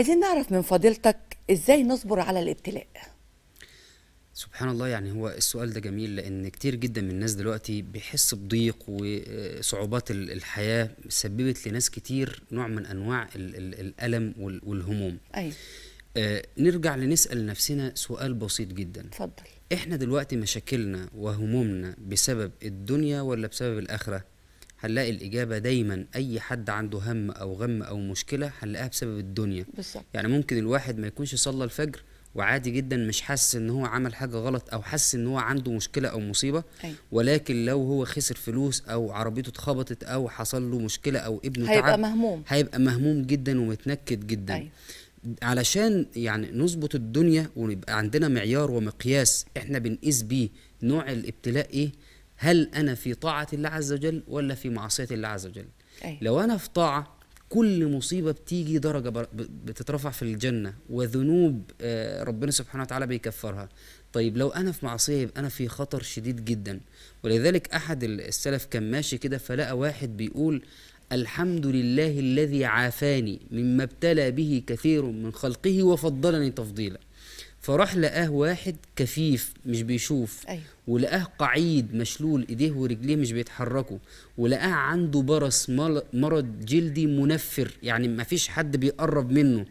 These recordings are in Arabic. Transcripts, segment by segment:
عايزين نعرف من فضيلتك ازاي نصبر على الابتلاء سبحان الله يعني هو السؤال ده جميل لان كتير جدا من الناس دلوقتي بيحس بضيق وصعوبات الحياه سببت لناس كتير نوع من انواع الالم والهموم ايوه آه نرجع لنسال نفسنا سؤال بسيط جدا اتفضل احنا دلوقتي مشاكلنا وهمومنا بسبب الدنيا ولا بسبب الاخره هنلاقي الاجابه دايما اي حد عنده هم او غم او مشكله هنلاقيها بسبب الدنيا بالظبط يعني ممكن الواحد ما يكونش صلى الفجر وعادي جدا مش حاسس ان هو عمل حاجه غلط او حاسس ان هو عنده مشكله او مصيبه أي. أيوة. ولكن لو هو خسر فلوس او عربيته اتخبطت او حصل له مشكله او ابنه هيبقى تعب مهموم هيبقى مهموم جدا ومتنكد جدا أي. أيوة. علشان يعني نظبط الدنيا ونبقى عندنا معيار ومقياس احنا بنقيس بيه نوع الابتلاء ايه هل أنا في طاعة الله عز وجل ولا في معصية الله عز وجل أي. لو أنا في طاعة كل مصيبة بتيجي درجة بتترفع في الجنة وذنوب آه، ربنا سبحانه وتعالى بيكفرها طيب لو أنا في معصية يبقى أنا في خطر شديد جدا ولذلك أحد السلف كان ماشي كده فلقى واحد بيقول الحمد لله الذي عافاني مما ابتلى به كثير من خلقه وفضلني تفضيلا فراح لقاه واحد كفيف مش بيشوف أيوه. ولقاه قعيد مشلول ايديه ورجليه مش بيتحركوا ولقاه عنده برص مرض جلدي منفر يعني ما فيش حد بيقرب منه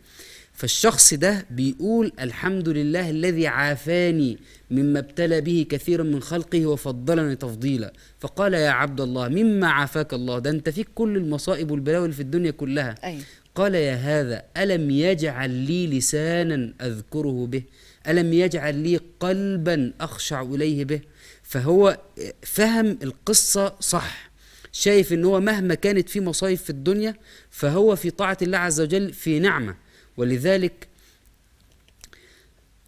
فالشخص ده بيقول الحمد لله الذي عافاني مما ابتلى به كثيرا من خلقه وفضلني تفضيلا فقال يا عبد الله مما عافاك الله ده انت فيك كل المصائب والبلاوي اللي في الدنيا كلها أيوه. قال يا هذا ألم يجعل لي لسانا أذكره به ألم يجعل لي قلبا أخشع إليه به فهو فهم القصة صح شايف ان هو مهما كانت في مصايب في الدنيا فهو في طاعة الله عز وجل في نعمة ولذلك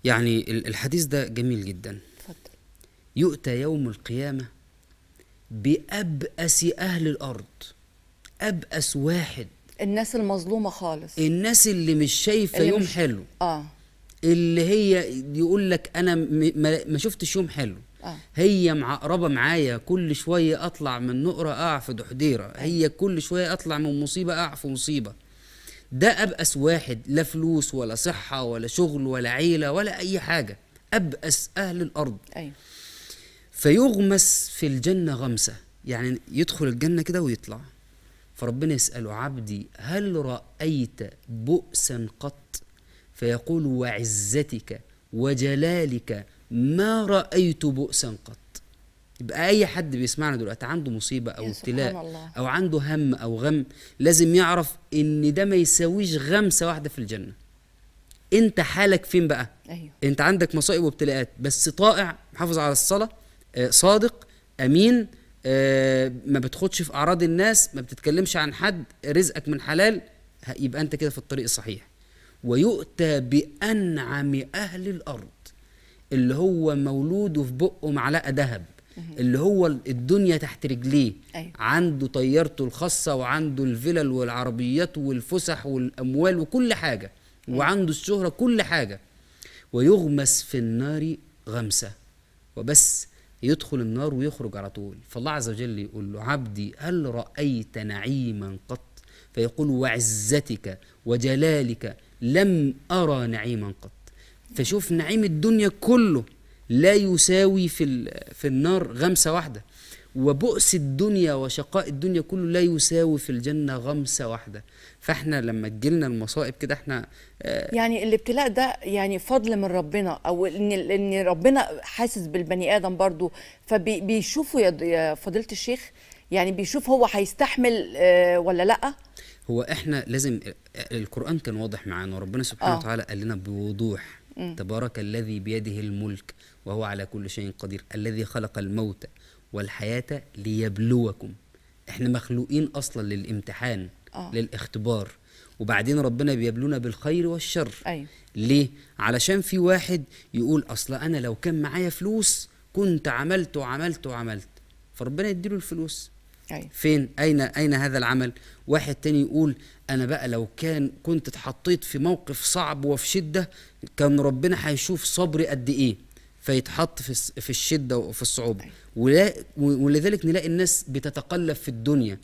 يعني الحديث ده جميل جدا يؤتى يوم القيامة بأبأس أهل الأرض أبأس واحد الناس المظلومه خالص الناس اللي مش شايفه اللي يوم مش... حلو اه اللي هي يقول لك انا م... ما شفتش يوم حلو آه. هي معقربه معايا كل شويه اطلع من نقره اقع في دحديره أيوة. هي كل شويه اطلع من مصيبه اقع في مصيبه ده ابأس واحد لا فلوس ولا صحه ولا شغل ولا عيله ولا اي حاجه ابأس اهل الارض ايوه فيغمس في الجنه غمسه يعني يدخل الجنه كده ويطلع فربنا يسأله عبدي هل رأيت بؤسا قط فيقول وعزتك وجلالك ما رأيت بؤسا قط يبقى أي حد بيسمعنا دلوقتي عنده مصيبة أو ابتلاء أو عنده هم أو غم لازم يعرف إن ده ما يساويش غمسة واحدة في الجنة أنت حالك فين بقى أيوه. أنت عندك مصائب وابتلاءات بس طائع محافظ على الصلاة آه، صادق أمين آه، ما بتخدش في اعراض الناس ما بتتكلمش عن حد رزقك من حلال يبقى انت كده في الطريق الصحيح ويؤتى بانعم اهل الارض اللي هو مولود في بقه معلقه ذهب اللي هو الدنيا تحت رجليه أيوة. عنده طيارته الخاصه وعنده الفلل والعربيات والفسح والاموال وكل حاجه أيوة. وعنده الشهره كل حاجه ويغمس في النار غمسه وبس يدخل النار ويخرج على طول فالله عز وجل يقول له عبدي هل رأيت نعيما قط فيقول وعزتك وجلالك لم أرى نعيما قط فشوف نعيم الدنيا كله لا يساوي في, في النار غمسة واحدة وبؤس الدنيا وشقاء الدنيا كله لا يساوي في الجنة غمسة واحدة فاحنا لما تجيلنا المصائب كده احنا آه، يعني الابتلاء ده يعني فضل من ربنا او ان ان ربنا حاسس بالبني ادم برضو فبيشوفوا يا فضيله الشيخ يعني بيشوف هو هيستحمل آه، ولا لا هو احنا لازم آه، القران كان واضح معانا وربنا سبحانه آه. وتعالى قال لنا بوضوح م. تبارك الذي بيده الملك وهو على كل شيء قدير الذي خلق الموت والحياه ليبلوكم احنا مخلوقين اصلا للامتحان أوه. للاختبار وبعدين ربنا بيبلونا بالخير والشر أيوة. ليه علشان في واحد يقول اصل انا لو كان معايا فلوس كنت عملت وعملت وعملت فربنا يديله الفلوس أيوة. فين اين اين هذا العمل واحد تاني يقول انا بقى لو كان كنت اتحطيت في موقف صعب وفي شده كان ربنا هيشوف صبري قد ايه فيتحط في في الشده وفي الصعوبه ولذلك نلاقي الناس بتتقلب في الدنيا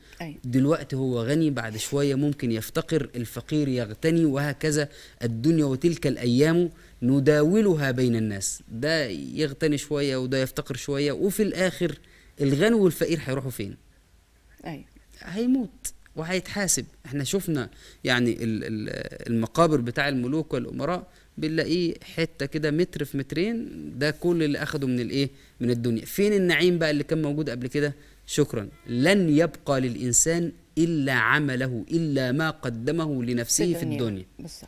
دلوقتي هو غني بعد شويه ممكن يفتقر الفقير يغتني وهكذا الدنيا وتلك الايام نداولها بين الناس ده يغتني شويه وده يفتقر شويه وفي الاخر الغني والفقير هيروحوا فين ايوه هيموت وهيتحاسب احنا شفنا يعني المقابر بتاع الملوك والامراء بنلاقيه حته كده متر في مترين ده كل اللي اخده من الايه من الدنيا فين النعيم بقى اللي كان موجود قبل كده شكرا لن يبقى للانسان الا عمله الا ما قدمه لنفسه في الدنيا, في الدنيا.